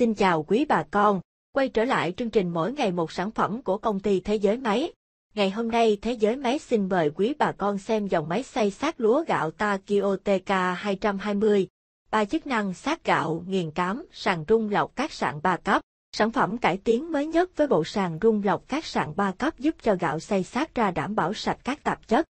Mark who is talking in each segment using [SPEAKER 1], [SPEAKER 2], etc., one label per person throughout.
[SPEAKER 1] Xin chào quý bà con, quay trở lại chương trình mỗi ngày một sản phẩm của công ty Thế giới Máy. Ngày hôm nay Thế giới Máy xin mời quý bà con xem dòng máy xay sát lúa gạo Takio TK220, ba chức năng sát gạo, nghiền cám, sàn rung lọc các sạn 3 cấp. Sản phẩm cải tiến mới nhất với bộ sàn rung lọc các sạn 3 cấp giúp cho gạo xay sát ra đảm bảo sạch các tạp chất.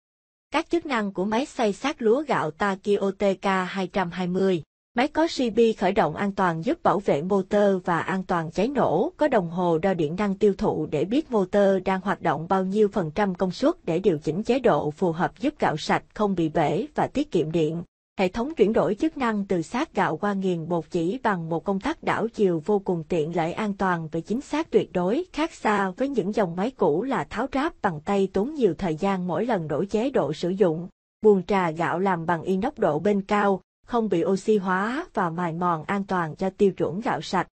[SPEAKER 1] Các chức năng của máy xay sát lúa gạo Takio TK220 Máy có CB khởi động an toàn giúp bảo vệ motor và an toàn cháy nổ, có đồng hồ đo điện năng tiêu thụ để biết motor đang hoạt động bao nhiêu phần trăm công suất để điều chỉnh chế độ phù hợp giúp gạo sạch không bị bể và tiết kiệm điện. Hệ thống chuyển đổi chức năng từ sát gạo qua nghiền bột chỉ bằng một công tắc đảo chiều vô cùng tiện lợi an toàn và chính xác tuyệt đối, khác xa với những dòng máy cũ là tháo ráp bằng tay tốn nhiều thời gian mỗi lần đổi chế độ sử dụng. Buồn trà gạo làm bằng inox độ bên cao, không bị oxy hóa và mài mòn an toàn cho tiêu chuẩn gạo sạch.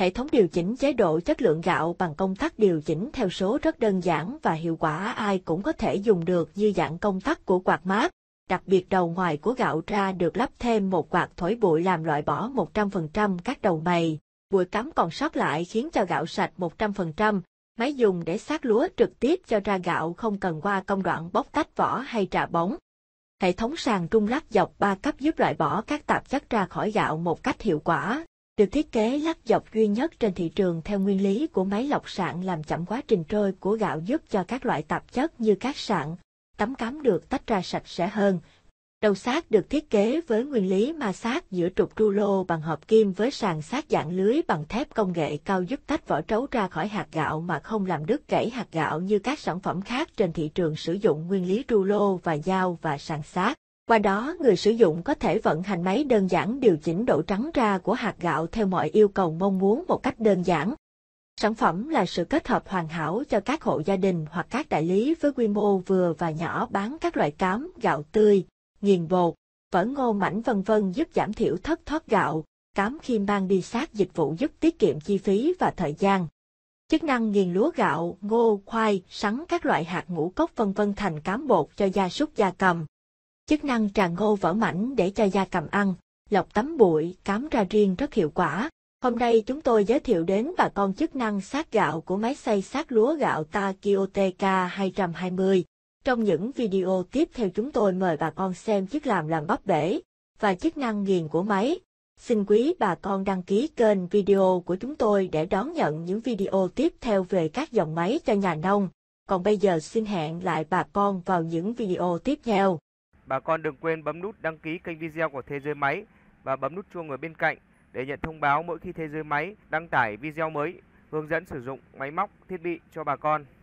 [SPEAKER 1] Hệ thống điều chỉnh chế độ chất lượng gạo bằng công tắc điều chỉnh theo số rất đơn giản và hiệu quả ai cũng có thể dùng được như dạng công tắc của quạt mát. Đặc biệt đầu ngoài của gạo ra được lắp thêm một quạt thổi bụi làm loại bỏ 100% các đầu mày. Bụi cắm còn sót lại khiến cho gạo sạch 100%. Máy dùng để xác lúa trực tiếp cho ra gạo không cần qua công đoạn bóc tách vỏ hay trà bóng. Hệ thống sàn trung lắc dọc 3 cấp giúp loại bỏ các tạp chất ra khỏi gạo một cách hiệu quả, được thiết kế lắc dọc duy nhất trên thị trường theo nguyên lý của máy lọc sạn làm chậm quá trình trôi của gạo giúp cho các loại tạp chất như các sạn, tấm cám được tách ra sạch sẽ hơn, Đầu xác được thiết kế với nguyên lý ma sát giữa trục tru lô bằng hợp kim với sàn sát dạng lưới bằng thép công nghệ cao giúp tách vỏ trấu ra khỏi hạt gạo mà không làm đứt gãy hạt gạo như các sản phẩm khác trên thị trường sử dụng nguyên lý tru lô và dao và sàn sát. Qua đó, người sử dụng có thể vận hành máy đơn giản điều chỉnh độ trắng ra của hạt gạo theo mọi yêu cầu mong muốn một cách đơn giản. Sản phẩm là sự kết hợp hoàn hảo cho các hộ gia đình hoặc các đại lý với quy mô vừa và nhỏ bán các loại cám, gạo tươi, nghiền bột, vỡ ngô mảnh vân vân giúp giảm thiểu thất thoát gạo, cám khi mang đi sát dịch vụ giúp tiết kiệm chi phí và thời gian. Chức năng nghiền lúa gạo, ngô, khoai, sắn các loại hạt ngũ cốc vân vân thành cám bột cho gia súc gia cầm. Chức năng tràn ngô vỡ mảnh để cho gia cầm ăn, lọc tấm bụi, cám ra riêng rất hiệu quả. Hôm nay chúng tôi giới thiệu đến bà con chức năng sát gạo của máy xay sát lúa gạo Takioteca 220 trong những video tiếp theo chúng tôi mời bà con xem chiếc làm làm bắp bể và chức năng nghiền của máy. Xin quý bà con đăng ký kênh video của chúng tôi để đón nhận những video tiếp theo về các dòng máy cho nhà nông. Còn bây giờ xin hẹn lại bà con vào những video tiếp theo. Bà con đừng quên bấm nút đăng ký kênh video của Thế giới máy và bấm nút chuông ở bên cạnh để nhận thông báo mỗi khi Thế giới máy đăng tải video mới hướng dẫn sử dụng máy móc, thiết bị cho bà con.